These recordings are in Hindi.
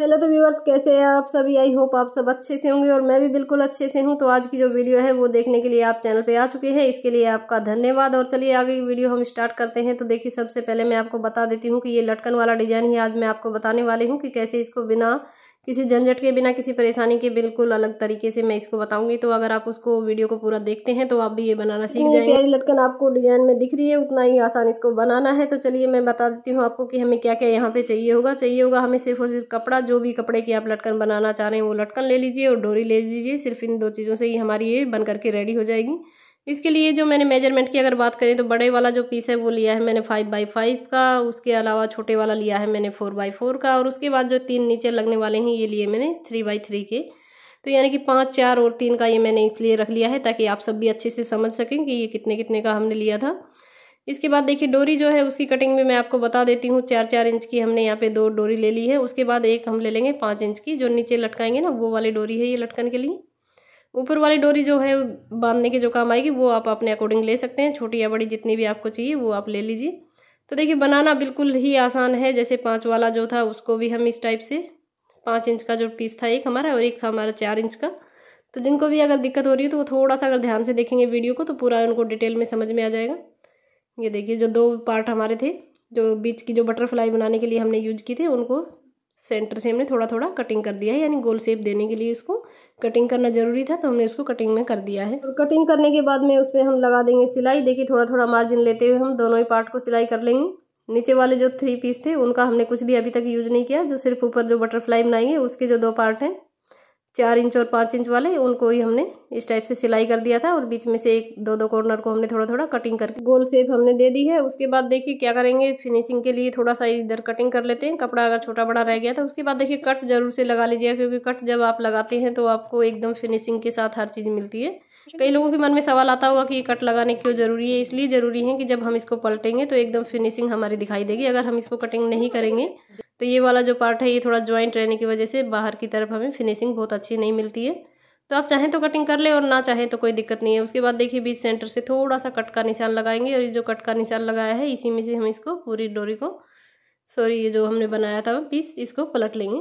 हेलो तो व्यूअर्स कैसे हैं आप सभी आई होप आप सब अच्छे से होंगे और मैं भी बिल्कुल अच्छे से हूं तो आज की जो वीडियो है वो देखने के लिए आप चैनल पे आ चुके हैं इसके लिए आपका धन्यवाद और चलिए आगे की वीडियो हम स्टार्ट करते हैं तो देखिए सबसे पहले मैं आपको बता देती हूं कि ये लटकन वाला डिजाइन ही आज मैं आपको बताने वाली हूँ कि कैसे इसको बिना किसी झंझट के बिना किसी परेशानी के बिल्कुल अलग तरीके से मैं इसको बताऊंगी तो अगर आप उसको वीडियो को पूरा देखते हैं तो आप भी ये बनाना सीख जाएंगे प्यारी लटकन आपको डिजाइन में दिख रही है उतना ही आसान इसको बनाना है तो चलिए मैं बता देती हूँ आपको कि हमें क्या क्या यहाँ पे चाहिए होगा चाहिए होगा हमें सिर्फ और सिर्फ कपड़ा जो भी कपड़े की आप लटकन बनाना चाह रहे हैं वो लटकन ले लीजिए और डोरी ले लीजिए सिर्फ इन दो चीज़ों से ही हमारी ये बन करके रेडी हो जाएगी इसके लिए जो मैंने मेजरमेंट की अगर बात करें तो बड़े वाला जो पीस है वो लिया है मैंने फाइव बाई फाइव का उसके अलावा छोटे वाला लिया है मैंने फोर बाई फोर का और उसके बाद जो तीन नीचे लगने वाले हैं ये लिए मैंने थ्री बाई थ्री के तो यानी कि पाँच चार और तीन का ये मैंने इसलिए रख लिया है ताकि आप सब भी अच्छे से समझ सकें कि ये कितने कितने का हमने लिया था इसके बाद देखिए डोरी जो है उसकी कटिंग भी मैं आपको बता देती हूँ चार चार इंच की हमने यहाँ पे दो डोरी ले ली है उसके बाद एक हम ले लेंगे पाँच इंच की जो नीचे लटकाएंगे ना वो वाली डोरी है ये लटकन के लिए ऊपर वाली डोरी जो है बांधने के जो काम आएगी वो आप अपने अकॉर्डिंग ले सकते हैं छोटी या बड़ी जितनी भी आपको चाहिए वो आप ले लीजिए तो देखिए बनाना बिल्कुल ही आसान है जैसे पाँच वाला जो था उसको भी हम इस टाइप से पाँच इंच का जो पीस था एक हमारा और एक था हमारा चार इंच का तो जिनको भी अगर दिक्कत हो रही है तो वो थोड़ा सा अगर ध्यान से देखेंगे वीडियो को तो पूरा उनको डिटेल में समझ में आ जाएगा ये देखिए जो दो पार्ट हमारे थे जो बीच की जो बटरफ्लाई बनाने के लिए हमने यूज की थी उनको सेंटर से हमने थोड़ा थोड़ा कटिंग कर दिया है यानी गोल शेप देने के लिए उसको कटिंग करना जरूरी था तो हमने उसको कटिंग में कर दिया है और कटिंग करने के बाद में उस पर हम लगा देंगे सिलाई देखिए थोड़ा थोड़ा मार्जिन लेते हुए हम दोनों ही पार्ट को सिलाई कर लेंगे नीचे वाले जो थ्री पीस थे उनका हमने कुछ भी अभी तक यूज नहीं किया जो सिर्फ ऊपर जो बटरफ्लाई बनाएंगे उसके जो दो पार्ट हैं चार इंच और पाँच इंच वाले उनको ही हमने इस टाइप से सिलाई कर दिया था और बीच में से एक दो दो कॉर्नर को हमने थोड़ा थोड़ा कटिंग करके गोल शेप हमने दे दी है उसके बाद देखिए क्या करेंगे फिनिशिंग के लिए थोड़ा सा इधर कटिंग कर लेते हैं कपड़ा अगर छोटा बड़ा रह गया तो उसके बाद देखिए कट जरूर से लगा लीजिएगा क्योंकि कट जब आप लगाते हैं तो आपको एकदम फिनिशिंग के साथ हर चीज़ मिलती है कई लोगों के मन में सवाल आता होगा कि ये कट लगाने क्यों जरूरी है इसलिए ज़रूरी है कि जब हम इसको पलटेंगे तो एकदम फिनिशिंग हमारी दिखाई देगी अगर हम इसको कटिंग नहीं करेंगे तो ये वाला जो पार्ट है ये थोड़ा ज्वाइंट रहने की वजह से बाहर की तरफ हमें फिनिशिंग बहुत अच्छी नहीं मिलती है तो आप चाहें तो कटिंग कर ले और ना चाहें तो कोई दिक्कत नहीं है उसके बाद देखिए बीच सेंटर से थोड़ा सा कट का निशान लगाएंगे और ये जो कट का निशान लगाया है इसी में से हम इसको पूरी डोरी को सॉरी ये जो हमने बनाया था पीस इसको पलट लेंगे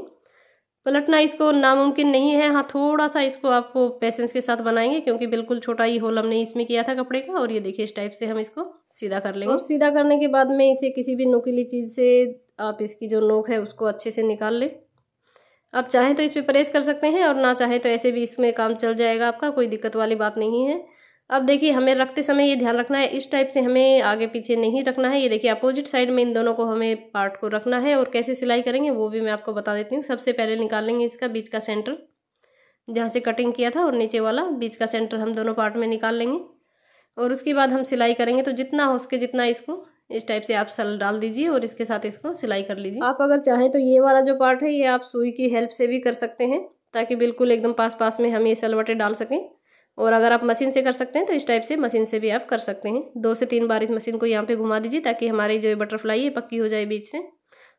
पलटना इसको नामुमकिन नहीं है हाँ थोड़ा सा इसको आपको पेशेंस के साथ बनाएंगे क्योंकि बिल्कुल छोटा ही होल हमने इसमें किया था कपड़े का और ये देखिए इस टाइप से हम इसको सीधा कर लेंगे और सीधा करने के बाद में इसे किसी भी नुकीली चीज़ से आप इसकी जो नोक है उसको अच्छे से निकाल लें आप चाहें तो इस पर प्रेस कर सकते हैं और ना चाहें तो ऐसे भी इसमें काम चल जाएगा आपका कोई दिक्कत वाली बात नहीं है अब देखिए हमें रखते समय ये ध्यान रखना है इस टाइप से हमें आगे पीछे नहीं रखना है ये देखिए अपोजिट साइड में इन दोनों को हमें पार्ट को रखना है और कैसे सिलाई करेंगे वो भी मैं आपको बता देती हूँ सबसे पहले निकाल लेंगे इसका बीच का सेंटर जहाँ से कटिंग किया था और नीचे वाला बीच का सेंटर हम दोनों पार्ट में निकाल लेंगे और उसके बाद हम सिलाई करेंगे तो जितना हो उसके जितना इसको इस टाइप से आप सल डाल दीजिए और इसके साथ इसको सिलाई कर लीजिए आप अगर चाहें तो ये वाला जो पार्ट है ये आप सुई की हेल्प से भी कर सकते हैं ताकि बिल्कुल एकदम पास पास में हम ये सलवटे डाल सकें और अगर आप मशीन से कर सकते हैं तो इस टाइप से मशीन से भी आप कर सकते हैं दो से तीन बार इस मशीन को यहाँ पे घुमा दीजिए ताकि हमारी जो बटरफ्लाई है पक्की हो जाए बीच से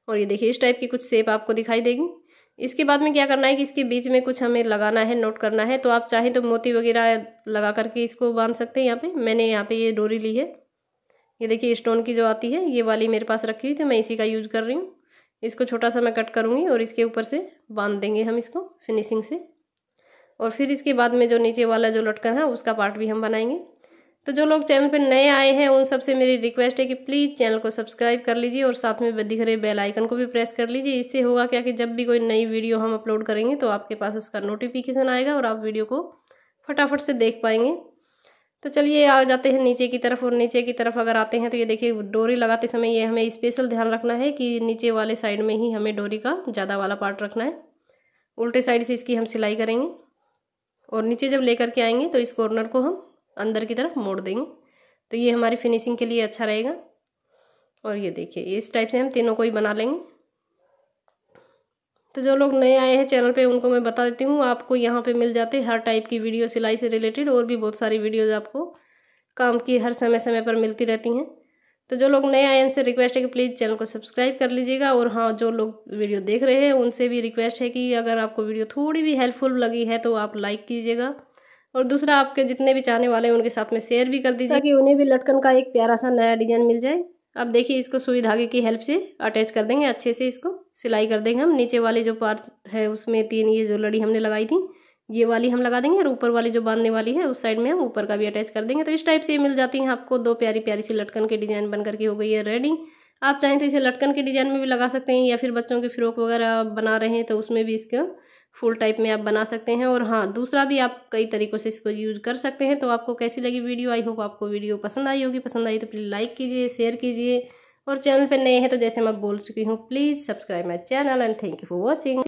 और ये देखिए इस टाइप की कुछ सेप आपको दिखाई देगी इसके बाद में क्या करना है कि इसके बीच में कुछ हमें लगाना है नोट करना है तो आप चाहें तो मोती वगैरह लगा करके इसको बांध सकते हैं यहाँ पे मैंने यहाँ पे ये डोरी ली है ये देखिए स्टोन की जो आती है ये वाली मेरे पास रखी हुई थी मैं इसी का यूज कर रही हूँ इसको छोटा सा मैं कट करूँगी और इसके ऊपर से बांध देंगे हम इसको फिनिशिंग से और फिर इसके बाद में जो नीचे वाला जो लटकन है उसका पार्ट भी हम बनाएंगे तो जो लोग चैनल पर नए आए हैं उन सबसे मेरी रिक्वेस्ट है कि प्लीज़ चैनल को सब्सक्राइब कर लीजिए और साथ में दिख रहे बेल आइकन को भी प्रेस कर लीजिए इससे होगा क्या कि जब भी कोई नई वीडियो हम अपलोड करेंगे तो आपके पास उसका नोटिफिकेशन आएगा और आप वीडियो को फटाफट से देख पाएंगे तो चलिए आ जाते हैं नीचे की तरफ और नीचे की तरफ अगर आते हैं तो ये देखिए डोरी लगाते समय ये हमें स्पेशल ध्यान रखना है कि नीचे वाले साइड में ही हमें डोरी का ज़्यादा वाला पार्ट रखना है उल्टे साइड से इसकी हम सिलाई करेंगे और नीचे जब लेकर के आएंगे तो इस कॉर्नर को हम अंदर की तरफ मोड़ देंगे तो ये हमारी फिनिशिंग के लिए अच्छा रहेगा और ये देखिए इस टाइप से हम तीनों को ही बना लेंगे तो जो लोग नए आए हैं चैनल पे उनको मैं बता देती हूँ आपको यहाँ पे मिल जाते हर टाइप की वीडियो सिलाई से रिलेटेड और भी बहुत सारी वीडियोज़ आपको काम की हर समय समय पर मिलती रहती हैं तो जो लोग नए आए उनसे रिक्वेस्ट है कि प्लीज़ चैनल को सब्सक्राइब कर लीजिएगा और हाँ जो लोग वीडियो देख रहे हैं उनसे भी रिक्वेस्ट है कि अगर आपको वीडियो थोड़ी भी हेल्पफुल लगी है तो आप लाइक कीजिएगा और दूसरा आपके जितने भी चाहने वाले हैं उनके साथ में शेयर भी कर दीजिए ताकि उन्हें भी लटकन का एक प्यारा सा नया डिजाइन मिल जाए अब देखिए इसको सुई धागे की हेल्प से अटैच कर देंगे अच्छे से इसको सिलाई कर देंगे हम नीचे वाले जो पार्ट है उसमें तीन ये जो लड़ी हमने लगाई थी ये वाली हम लगा देंगे और ऊपर वाली जो बांधने वाली है उस साइड में हम ऊपर का भी अटैच कर देंगे तो इस टाइप से ये मिल जाती हैं आपको दो प्यारी प्यारी सी लटकन के डिज़ाइन बन करके हो गई है रेडी आप चाहें तो इसे लटकन के डिज़ाइन में भी लगा सकते हैं या फिर बच्चों के फ्रॉक वगैरह बना रहे हैं तो उसमें भी इसका फुल टाइप में आप बना सकते हैं और हाँ दूसरा भी आप कई तरीक़ों से इसको यूज कर सकते हैं तो आपको कैसी लगी वीडियो आई होप आपको वीडियो पसंद आई होगी पसंद आई तो प्लीज़ लाइक कीजिए शेयर कीजिए और चैनल पर नए हैं तो जैसे मैं बोल चुकी हूँ please subscribe my channel and thank you for watching